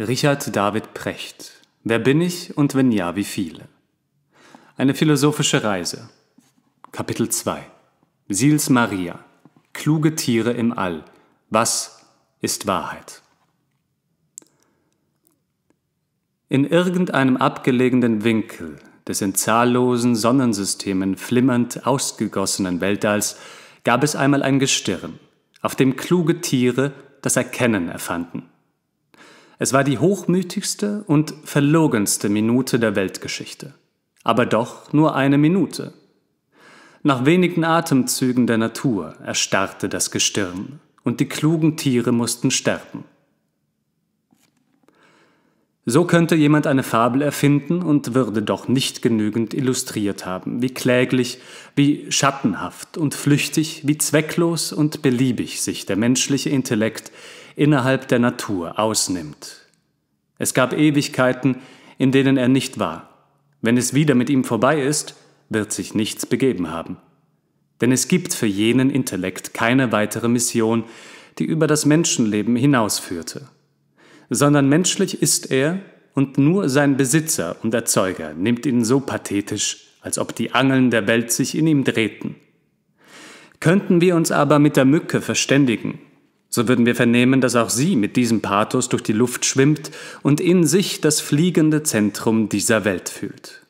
Richard David Precht. Wer bin ich und wenn ja, wie viele? Eine philosophische Reise. Kapitel 2. Sils Maria. Kluge Tiere im All. Was ist Wahrheit? In irgendeinem abgelegenen Winkel des in zahllosen Sonnensystemen flimmernd ausgegossenen Weltalls gab es einmal ein Gestirn, auf dem kluge Tiere das Erkennen erfanden – es war die hochmütigste und verlogenste Minute der Weltgeschichte. Aber doch nur eine Minute. Nach wenigen Atemzügen der Natur erstarrte das Gestirn und die klugen Tiere mussten sterben. So könnte jemand eine Fabel erfinden und würde doch nicht genügend illustriert haben, wie kläglich, wie schattenhaft und flüchtig, wie zwecklos und beliebig sich der menschliche Intellekt innerhalb der Natur ausnimmt. Es gab Ewigkeiten, in denen er nicht war. Wenn es wieder mit ihm vorbei ist, wird sich nichts begeben haben. Denn es gibt für jenen Intellekt keine weitere Mission, die über das Menschenleben hinausführte. Sondern menschlich ist er und nur sein Besitzer und Erzeuger nimmt ihn so pathetisch, als ob die Angeln der Welt sich in ihm drehten. Könnten wir uns aber mit der Mücke verständigen, so würden wir vernehmen, dass auch sie mit diesem Pathos durch die Luft schwimmt und in sich das fliegende Zentrum dieser Welt fühlt.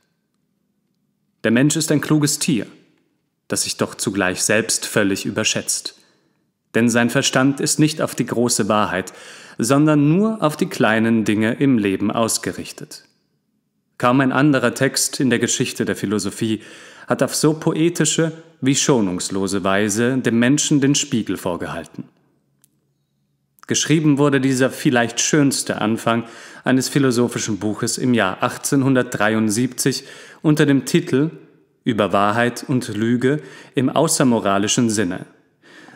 Der Mensch ist ein kluges Tier, das sich doch zugleich selbst völlig überschätzt. Denn sein Verstand ist nicht auf die große Wahrheit, sondern nur auf die kleinen Dinge im Leben ausgerichtet. Kaum ein anderer Text in der Geschichte der Philosophie hat auf so poetische wie schonungslose Weise dem Menschen den Spiegel vorgehalten. Geschrieben wurde dieser vielleicht schönste Anfang eines philosophischen Buches im Jahr 1873 unter dem Titel Über Wahrheit und Lüge im außermoralischen Sinne.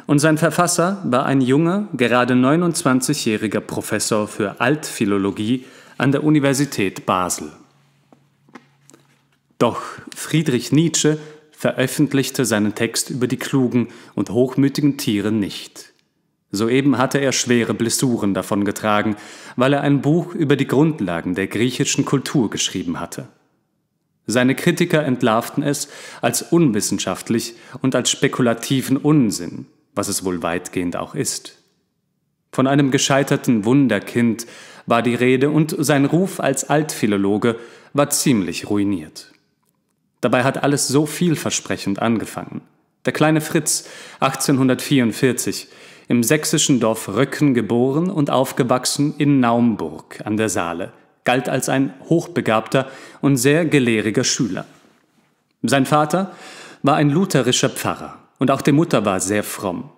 Und sein Verfasser war ein junger, gerade 29-jähriger Professor für Altphilologie an der Universität Basel. Doch Friedrich Nietzsche veröffentlichte seinen Text über die klugen und hochmütigen Tiere nicht. Soeben hatte er schwere Blessuren davongetragen, weil er ein Buch über die Grundlagen der griechischen Kultur geschrieben hatte. Seine Kritiker entlarvten es als unwissenschaftlich und als spekulativen Unsinn, was es wohl weitgehend auch ist. Von einem gescheiterten Wunderkind war die Rede und sein Ruf als Altphilologe war ziemlich ruiniert. Dabei hat alles so vielversprechend angefangen. Der kleine Fritz, 1844, im sächsischen Dorf Röcken geboren und aufgewachsen in Naumburg an der Saale, galt als ein hochbegabter und sehr gelehriger Schüler. Sein Vater war ein lutherischer Pfarrer und auch die Mutter war sehr fromm.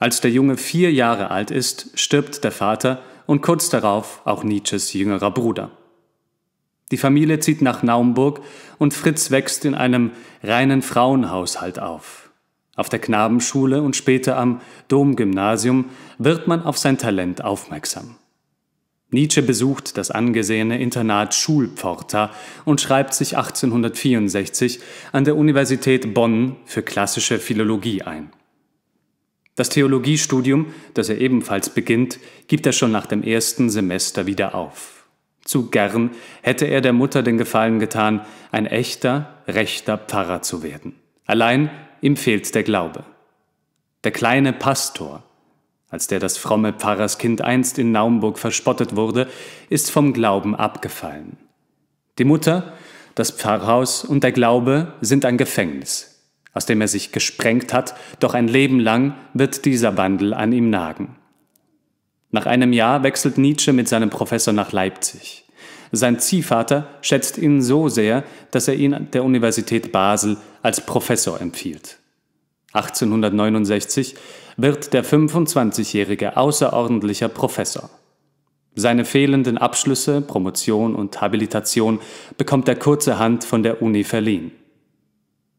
Als der Junge vier Jahre alt ist, stirbt der Vater und kurz darauf auch Nietzsches jüngerer Bruder. Die Familie zieht nach Naumburg und Fritz wächst in einem reinen Frauenhaushalt auf. Auf der Knabenschule und später am Domgymnasium wird man auf sein Talent aufmerksam. Nietzsche besucht das angesehene Internat Schulpforta und schreibt sich 1864 an der Universität Bonn für klassische Philologie ein. Das Theologiestudium, das er ebenfalls beginnt, gibt er schon nach dem ersten Semester wieder auf. Zu gern hätte er der Mutter den Gefallen getan, ein echter, rechter Pfarrer zu werden. Allein ihm fehlt der Glaube. Der kleine Pastor, als der das fromme Pfarrerskind einst in Naumburg verspottet wurde, ist vom Glauben abgefallen. Die Mutter, das Pfarrhaus und der Glaube sind ein Gefängnis, aus dem er sich gesprengt hat, doch ein Leben lang wird dieser Wandel an ihm nagen. Nach einem Jahr wechselt Nietzsche mit seinem Professor nach Leipzig. Sein Ziehvater schätzt ihn so sehr, dass er ihn der Universität Basel als Professor empfiehlt. 1869 wird der 25-jährige außerordentlicher Professor. Seine fehlenden Abschlüsse, Promotion und Habilitation bekommt er kurzerhand von der Uni verliehen.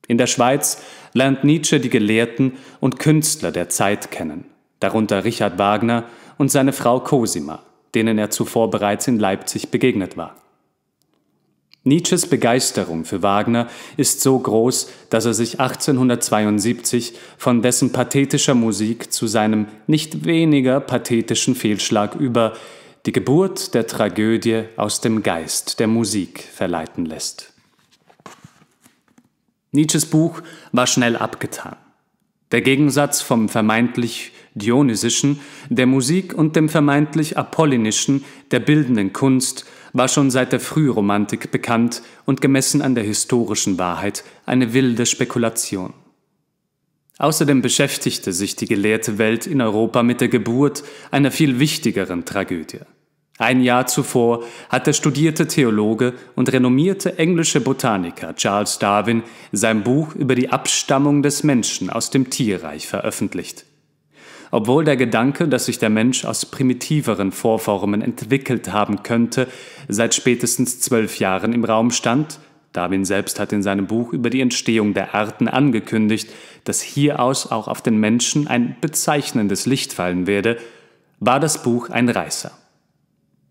In der Schweiz lernt Nietzsche die Gelehrten und Künstler der Zeit kennen, darunter Richard Wagner und seine Frau Cosima, denen er zuvor bereits in Leipzig begegnet war. Nietzsches Begeisterung für Wagner ist so groß, dass er sich 1872 von dessen pathetischer Musik zu seinem nicht weniger pathetischen Fehlschlag über die Geburt der Tragödie aus dem Geist der Musik verleiten lässt. Nietzsches Buch war schnell abgetan. Der Gegensatz vom vermeintlich dionysischen, der Musik und dem vermeintlich apollinischen, der bildenden Kunst war schon seit der Frühromantik bekannt und gemessen an der historischen Wahrheit eine wilde Spekulation. Außerdem beschäftigte sich die gelehrte Welt in Europa mit der Geburt einer viel wichtigeren Tragödie. Ein Jahr zuvor hat der studierte Theologe und renommierte englische Botaniker Charles Darwin sein Buch über die Abstammung des Menschen aus dem Tierreich veröffentlicht obwohl der Gedanke, dass sich der Mensch aus primitiveren Vorformen entwickelt haben könnte, seit spätestens zwölf Jahren im Raum stand, Darwin selbst hat in seinem Buch über die Entstehung der Arten angekündigt, dass hieraus auch auf den Menschen ein bezeichnendes Licht fallen werde, war das Buch ein Reißer.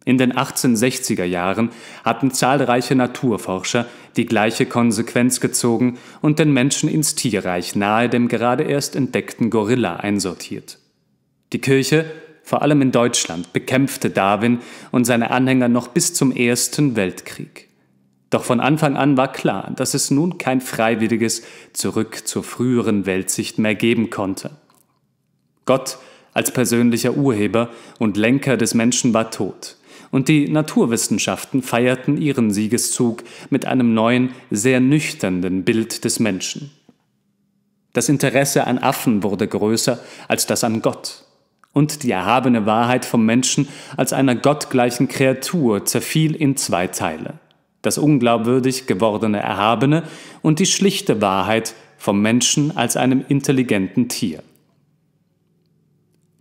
In den 1860er Jahren hatten zahlreiche Naturforscher die gleiche Konsequenz gezogen und den Menschen ins Tierreich nahe dem gerade erst entdeckten Gorilla einsortiert. Die Kirche, vor allem in Deutschland, bekämpfte Darwin und seine Anhänger noch bis zum Ersten Weltkrieg. Doch von Anfang an war klar, dass es nun kein freiwilliges Zurück zur früheren Weltsicht mehr geben konnte. Gott als persönlicher Urheber und Lenker des Menschen war tot, und die Naturwissenschaften feierten ihren Siegeszug mit einem neuen, sehr nüchternen Bild des Menschen. Das Interesse an Affen wurde größer als das an Gott und die erhabene Wahrheit vom Menschen als einer gottgleichen Kreatur zerfiel in zwei Teile. Das unglaubwürdig gewordene Erhabene und die schlichte Wahrheit vom Menschen als einem intelligenten Tier.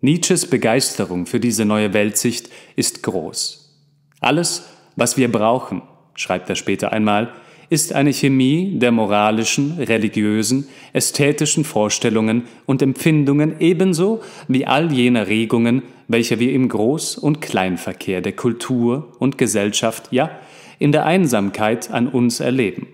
Nietzsches Begeisterung für diese neue Weltsicht ist groß. Alles, was wir brauchen, schreibt er später einmal, ist eine Chemie der moralischen, religiösen, ästhetischen Vorstellungen und Empfindungen ebenso wie all jener Regungen, welche wir im Groß- und Kleinverkehr der Kultur und Gesellschaft, ja, in der Einsamkeit an uns erleben.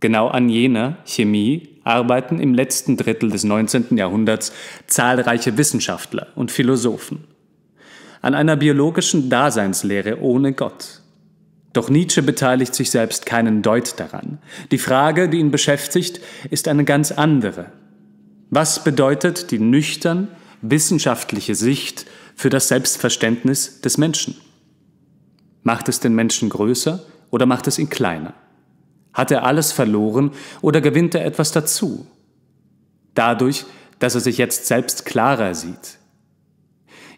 Genau an jener Chemie arbeiten im letzten Drittel des 19. Jahrhunderts zahlreiche Wissenschaftler und Philosophen. An einer biologischen Daseinslehre ohne Gott, doch Nietzsche beteiligt sich selbst keinen Deut daran. Die Frage, die ihn beschäftigt, ist eine ganz andere. Was bedeutet die nüchtern wissenschaftliche Sicht für das Selbstverständnis des Menschen? Macht es den Menschen größer oder macht es ihn kleiner? Hat er alles verloren oder gewinnt er etwas dazu? Dadurch, dass er sich jetzt selbst klarer sieht.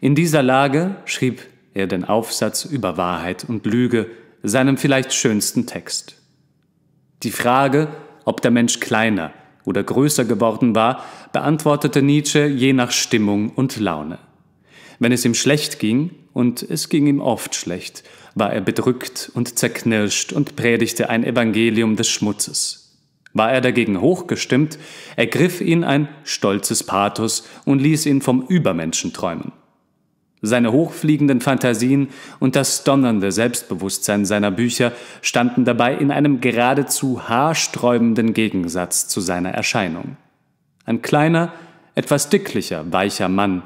In dieser Lage schrieb er den Aufsatz über Wahrheit und Lüge seinem vielleicht schönsten Text. Die Frage, ob der Mensch kleiner oder größer geworden war, beantwortete Nietzsche je nach Stimmung und Laune. Wenn es ihm schlecht ging, und es ging ihm oft schlecht, war er bedrückt und zerknirscht und predigte ein Evangelium des Schmutzes. War er dagegen hochgestimmt, ergriff ihn ein stolzes Pathos und ließ ihn vom Übermenschen träumen. Seine hochfliegenden Fantasien und das donnernde Selbstbewusstsein seiner Bücher standen dabei in einem geradezu haarsträubenden Gegensatz zu seiner Erscheinung. Ein kleiner, etwas dicklicher, weicher Mann.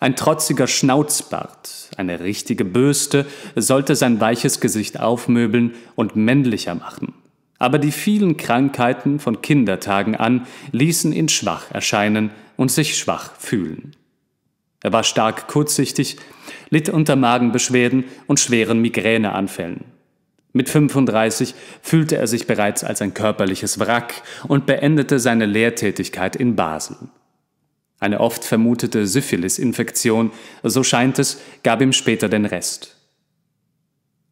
Ein trotziger Schnauzbart, eine richtige Bürste sollte sein weiches Gesicht aufmöbeln und männlicher machen. Aber die vielen Krankheiten von Kindertagen an ließen ihn schwach erscheinen und sich schwach fühlen. Er war stark kurzsichtig, litt unter Magenbeschwerden und schweren Migräneanfällen. Mit 35 fühlte er sich bereits als ein körperliches Wrack und beendete seine Lehrtätigkeit in Basel. Eine oft vermutete Syphilis-Infektion, so scheint es, gab ihm später den Rest.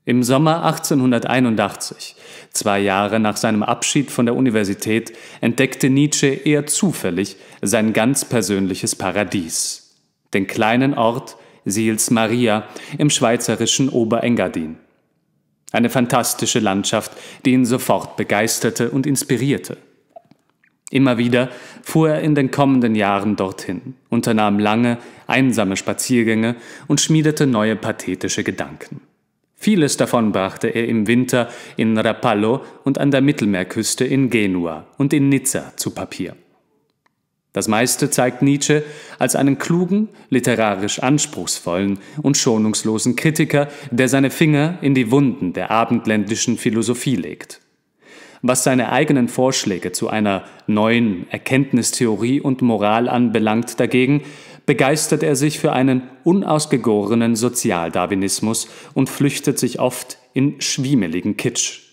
Im Sommer 1881, zwei Jahre nach seinem Abschied von der Universität, entdeckte Nietzsche eher zufällig sein ganz persönliches Paradies den kleinen Ort Sils Maria im schweizerischen Oberengadin. Eine fantastische Landschaft, die ihn sofort begeisterte und inspirierte. Immer wieder fuhr er in den kommenden Jahren dorthin, unternahm lange, einsame Spaziergänge und schmiedete neue pathetische Gedanken. Vieles davon brachte er im Winter in Rapallo und an der Mittelmeerküste in Genua und in Nizza zu Papier. Das meiste zeigt Nietzsche als einen klugen, literarisch anspruchsvollen und schonungslosen Kritiker, der seine Finger in die Wunden der abendländischen Philosophie legt. Was seine eigenen Vorschläge zu einer neuen Erkenntnistheorie und Moral anbelangt dagegen, begeistert er sich für einen unausgegorenen Sozialdarwinismus und flüchtet sich oft in schwiemeligen Kitsch.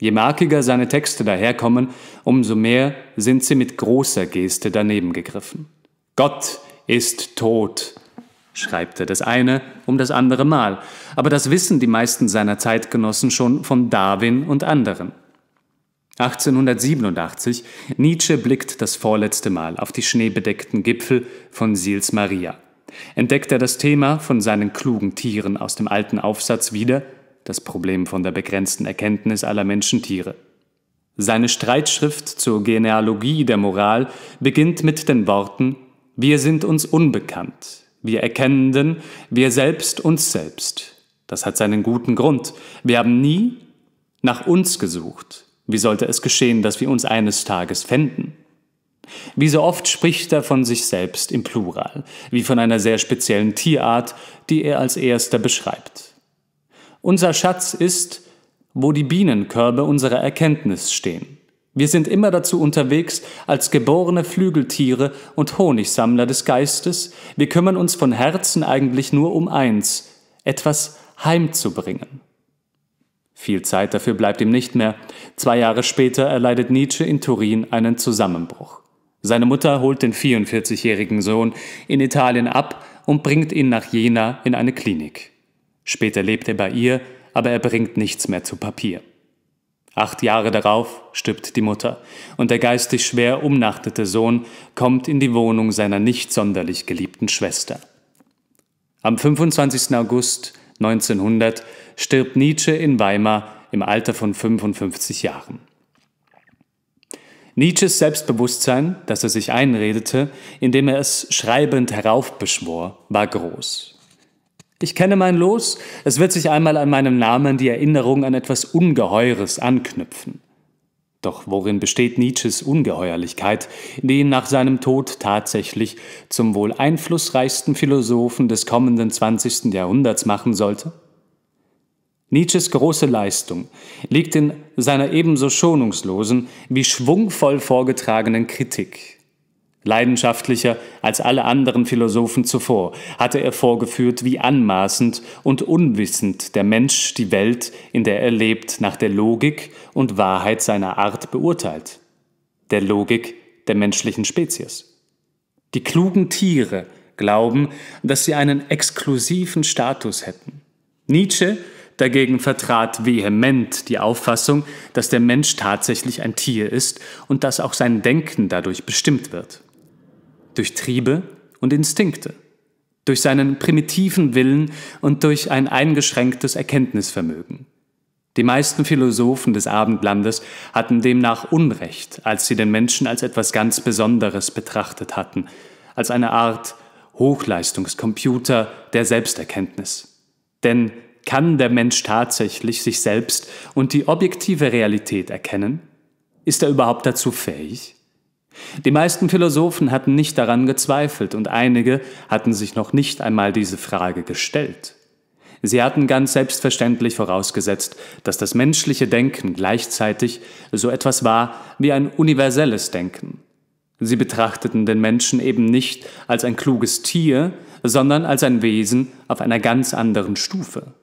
Je markiger seine Texte daherkommen, umso mehr sind sie mit großer Geste daneben gegriffen. Gott ist tot, schreibt er das eine um das andere Mal, aber das wissen die meisten seiner Zeitgenossen schon von Darwin und anderen. 1887 Nietzsche blickt das vorletzte Mal auf die schneebedeckten Gipfel von Sils Maria. Entdeckt er das Thema von seinen klugen Tieren aus dem alten Aufsatz wieder das Problem von der begrenzten Erkenntnis aller Menschentiere. Seine Streitschrift zur Genealogie der Moral beginnt mit den Worten Wir sind uns unbekannt, wir erkennenden, wir selbst uns selbst. Das hat seinen guten Grund. Wir haben nie nach uns gesucht. Wie sollte es geschehen, dass wir uns eines Tages fänden? Wie so oft spricht er von sich selbst im Plural, wie von einer sehr speziellen Tierart, die er als erster beschreibt. Unser Schatz ist, wo die Bienenkörbe unserer Erkenntnis stehen. Wir sind immer dazu unterwegs als geborene Flügeltiere und Honigsammler des Geistes. Wir kümmern uns von Herzen eigentlich nur um eins, etwas heimzubringen. Viel Zeit dafür bleibt ihm nicht mehr. Zwei Jahre später erleidet Nietzsche in Turin einen Zusammenbruch. Seine Mutter holt den 44-jährigen Sohn in Italien ab und bringt ihn nach Jena in eine Klinik. Später lebt er bei ihr, aber er bringt nichts mehr zu Papier. Acht Jahre darauf stirbt die Mutter, und der geistig schwer umnachtete Sohn kommt in die Wohnung seiner nicht sonderlich geliebten Schwester. Am 25. August 1900 stirbt Nietzsche in Weimar im Alter von 55 Jahren. Nietzsches Selbstbewusstsein, das er sich einredete, indem er es schreibend heraufbeschwor, war groß. Ich kenne mein Los, es wird sich einmal an meinem Namen die Erinnerung an etwas Ungeheures anknüpfen. Doch worin besteht Nietzsches Ungeheuerlichkeit, die ihn nach seinem Tod tatsächlich zum wohl einflussreichsten Philosophen des kommenden 20. Jahrhunderts machen sollte? Nietzsches große Leistung liegt in seiner ebenso schonungslosen wie schwungvoll vorgetragenen Kritik Leidenschaftlicher als alle anderen Philosophen zuvor hatte er vorgeführt, wie anmaßend und unwissend der Mensch die Welt, in der er lebt, nach der Logik und Wahrheit seiner Art beurteilt, der Logik der menschlichen Spezies. Die klugen Tiere glauben, dass sie einen exklusiven Status hätten. Nietzsche dagegen vertrat vehement die Auffassung, dass der Mensch tatsächlich ein Tier ist und dass auch sein Denken dadurch bestimmt wird durch Triebe und Instinkte, durch seinen primitiven Willen und durch ein eingeschränktes Erkenntnisvermögen. Die meisten Philosophen des Abendlandes hatten demnach Unrecht, als sie den Menschen als etwas ganz Besonderes betrachtet hatten, als eine Art Hochleistungskomputer der Selbsterkenntnis. Denn kann der Mensch tatsächlich sich selbst und die objektive Realität erkennen? Ist er überhaupt dazu fähig? Die meisten Philosophen hatten nicht daran gezweifelt und einige hatten sich noch nicht einmal diese Frage gestellt. Sie hatten ganz selbstverständlich vorausgesetzt, dass das menschliche Denken gleichzeitig so etwas war wie ein universelles Denken. Sie betrachteten den Menschen eben nicht als ein kluges Tier, sondern als ein Wesen auf einer ganz anderen Stufe.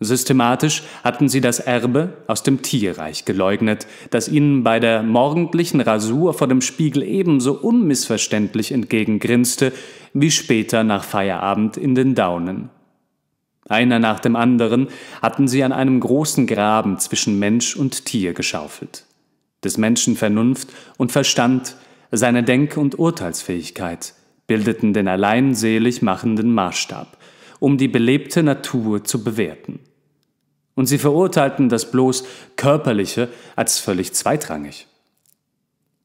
Systematisch hatten sie das Erbe aus dem Tierreich geleugnet, das ihnen bei der morgendlichen Rasur vor dem Spiegel ebenso unmissverständlich entgegengrinste wie später nach Feierabend in den Daunen. Einer nach dem anderen hatten sie an einem großen Graben zwischen Mensch und Tier geschaufelt. Des Menschen Vernunft und Verstand, seine Denk- und Urteilsfähigkeit bildeten den allein selig machenden Maßstab um die belebte Natur zu bewerten und sie verurteilten das bloß Körperliche als völlig zweitrangig.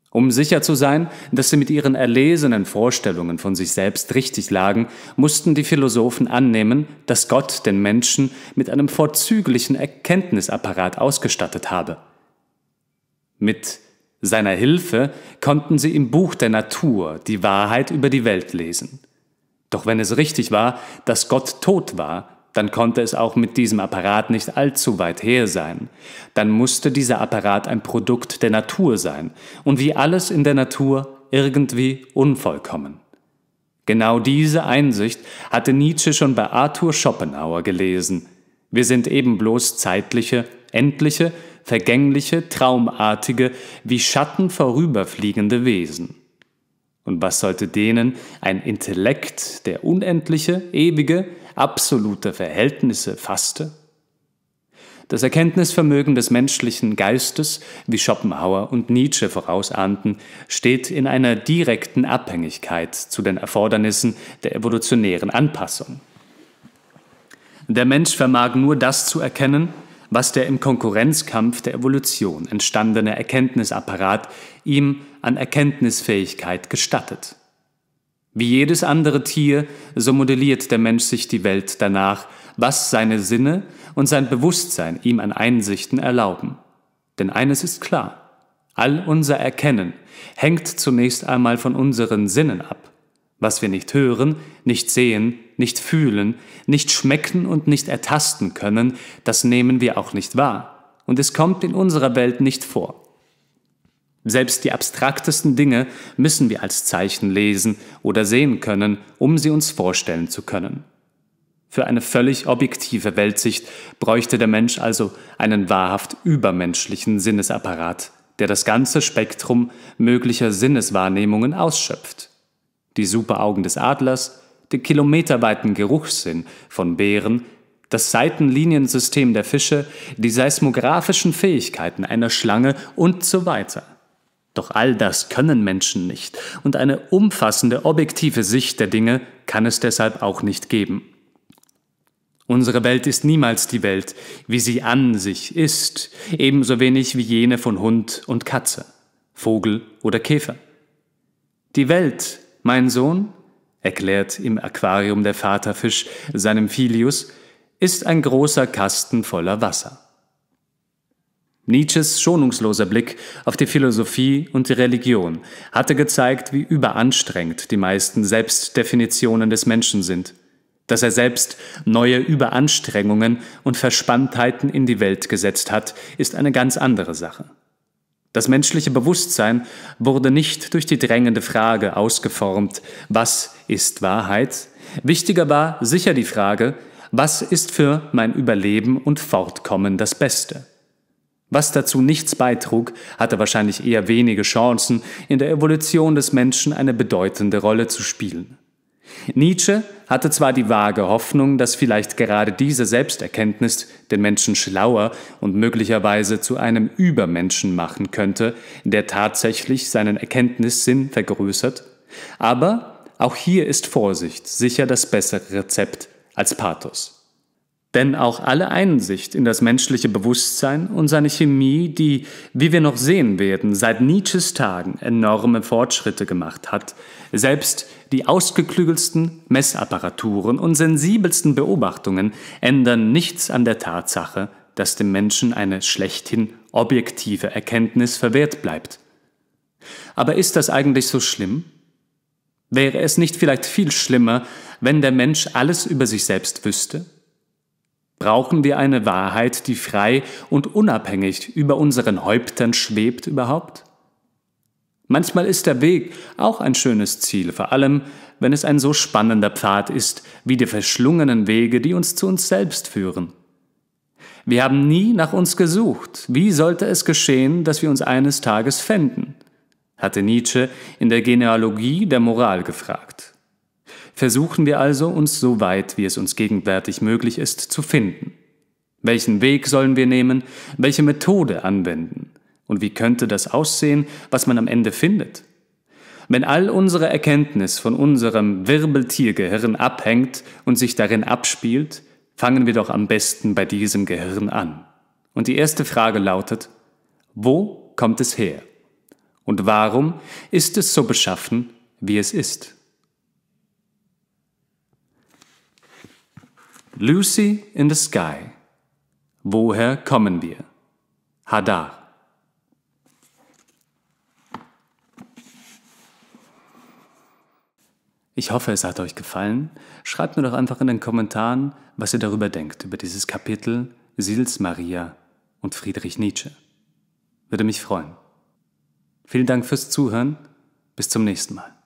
Um sicher zu sein, dass sie mit ihren erlesenen Vorstellungen von sich selbst richtig lagen, mussten die Philosophen annehmen, dass Gott den Menschen mit einem vorzüglichen Erkenntnisapparat ausgestattet habe. Mit seiner Hilfe konnten sie im Buch der Natur die Wahrheit über die Welt lesen. Doch wenn es richtig war, dass Gott tot war, dann konnte es auch mit diesem Apparat nicht allzu weit her sein. Dann musste dieser Apparat ein Produkt der Natur sein und wie alles in der Natur irgendwie unvollkommen. Genau diese Einsicht hatte Nietzsche schon bei Arthur Schopenhauer gelesen. Wir sind eben bloß zeitliche, endliche, vergängliche, traumartige, wie Schatten vorüberfliegende Wesen. Und was sollte denen ein Intellekt, der unendliche, ewige, absolute Verhältnisse fasste? Das Erkenntnisvermögen des menschlichen Geistes, wie Schopenhauer und Nietzsche vorausahnten, steht in einer direkten Abhängigkeit zu den Erfordernissen der evolutionären Anpassung. Der Mensch vermag nur das zu erkennen, was der im Konkurrenzkampf der Evolution entstandene Erkenntnisapparat ihm an Erkenntnisfähigkeit gestattet. Wie jedes andere Tier, so modelliert der Mensch sich die Welt danach, was seine Sinne und sein Bewusstsein ihm an Einsichten erlauben. Denn eines ist klar, all unser Erkennen hängt zunächst einmal von unseren Sinnen ab was wir nicht hören, nicht sehen, nicht fühlen, nicht schmecken und nicht ertasten können, das nehmen wir auch nicht wahr, und es kommt in unserer Welt nicht vor. Selbst die abstraktesten Dinge müssen wir als Zeichen lesen oder sehen können, um sie uns vorstellen zu können. Für eine völlig objektive Weltsicht bräuchte der Mensch also einen wahrhaft übermenschlichen Sinnesapparat, der das ganze Spektrum möglicher Sinneswahrnehmungen ausschöpft die Superaugen des Adlers, den kilometerweiten Geruchssinn von Bären, das Seitenliniensystem der Fische, die seismografischen Fähigkeiten einer Schlange und so weiter. Doch all das können Menschen nicht und eine umfassende objektive Sicht der Dinge kann es deshalb auch nicht geben. Unsere Welt ist niemals die Welt, wie sie an sich ist, ebenso wenig wie jene von Hund und Katze, Vogel oder Käfer. Die Welt mein Sohn, erklärt im Aquarium der Vaterfisch seinem Filius, ist ein großer Kasten voller Wasser. Nietzsches schonungsloser Blick auf die Philosophie und die Religion hatte gezeigt, wie überanstrengend die meisten Selbstdefinitionen des Menschen sind, dass er selbst neue Überanstrengungen und Verspanntheiten in die Welt gesetzt hat, ist eine ganz andere Sache. Das menschliche Bewusstsein wurde nicht durch die drängende Frage ausgeformt, was ist Wahrheit? Wichtiger war sicher die Frage, was ist für mein Überleben und Fortkommen das Beste? Was dazu nichts beitrug, hatte wahrscheinlich eher wenige Chancen, in der Evolution des Menschen eine bedeutende Rolle zu spielen. Nietzsche hatte zwar die vage Hoffnung, dass vielleicht gerade diese Selbsterkenntnis den Menschen schlauer und möglicherweise zu einem Übermenschen machen könnte, der tatsächlich seinen Erkenntnissinn vergrößert, aber auch hier ist Vorsicht sicher das bessere Rezept als Pathos denn auch alle Einsicht in das menschliche Bewusstsein und seine Chemie, die, wie wir noch sehen werden, seit Nietzsches Tagen enorme Fortschritte gemacht hat, selbst die ausgeklügelsten Messapparaturen und sensibelsten Beobachtungen ändern nichts an der Tatsache, dass dem Menschen eine schlechthin objektive Erkenntnis verwehrt bleibt. Aber ist das eigentlich so schlimm? Wäre es nicht vielleicht viel schlimmer, wenn der Mensch alles über sich selbst wüsste? Brauchen wir eine Wahrheit, die frei und unabhängig über unseren Häuptern schwebt überhaupt? Manchmal ist der Weg auch ein schönes Ziel, vor allem wenn es ein so spannender Pfad ist wie die verschlungenen Wege, die uns zu uns selbst führen. Wir haben nie nach uns gesucht. Wie sollte es geschehen, dass wir uns eines Tages fänden? hatte Nietzsche in der Genealogie der Moral gefragt versuchen wir also, uns so weit, wie es uns gegenwärtig möglich ist, zu finden. Welchen Weg sollen wir nehmen? Welche Methode anwenden? Und wie könnte das aussehen, was man am Ende findet? Wenn all unsere Erkenntnis von unserem Wirbeltiergehirn abhängt und sich darin abspielt, fangen wir doch am besten bei diesem Gehirn an. Und die erste Frage lautet, wo kommt es her? Und warum ist es so beschaffen, wie es ist? Lucy in the Sky. Woher kommen wir? Hadar. Ich hoffe, es hat euch gefallen. Schreibt mir doch einfach in den Kommentaren, was ihr darüber denkt, über dieses Kapitel Sils Maria und Friedrich Nietzsche. Würde mich freuen. Vielen Dank fürs Zuhören. Bis zum nächsten Mal.